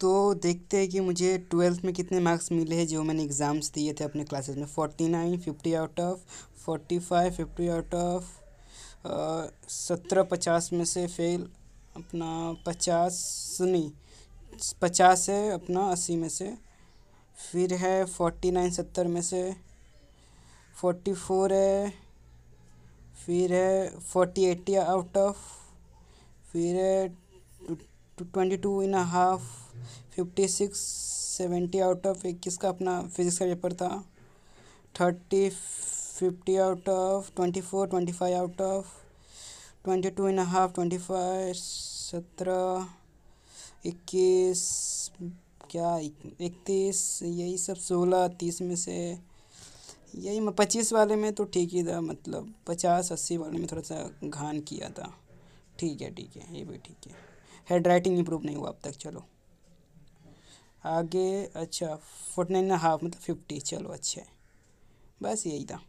तो देखते हैं कि मुझे ट्वेल्थ में कितने मार्क्स मिले हैं जो मैंने एग्ज़ाम्स दिए थे अपने क्लासेस में forty nine fifty out of forty five fifty out of सत्रह पचास में से फेल अपना पचास नहीं पचास है अपना अस्सी में से फिर है फोर्टी नाइन सत्तर में से फोर्टी फोर है फिर है फोर्टी एट्टी आउट ऑफ फिर है twenty two in half fifty six seventy out of इक्कीस का अपना फिजिक्स का पेपर था thirty fifty out of twenty four twenty five out of twenty two and half twenty five सत्रह इक्कीस क्या इकतीस यही सब सोलह तीस में से यही मैं पच्चीस वाले में तो ठीक ही था मतलब पचास अस्सी वाले में थोड़ा सा घान किया था ठीक है ठीक है ये भी ठीक है हेड राइटिंग इम्प्रूव नहीं हुआ अब तक चलो आगे अच्छा फोर्टी नाइन हाफ मतलब फिफ्टी चलो अच्छा है बस यही था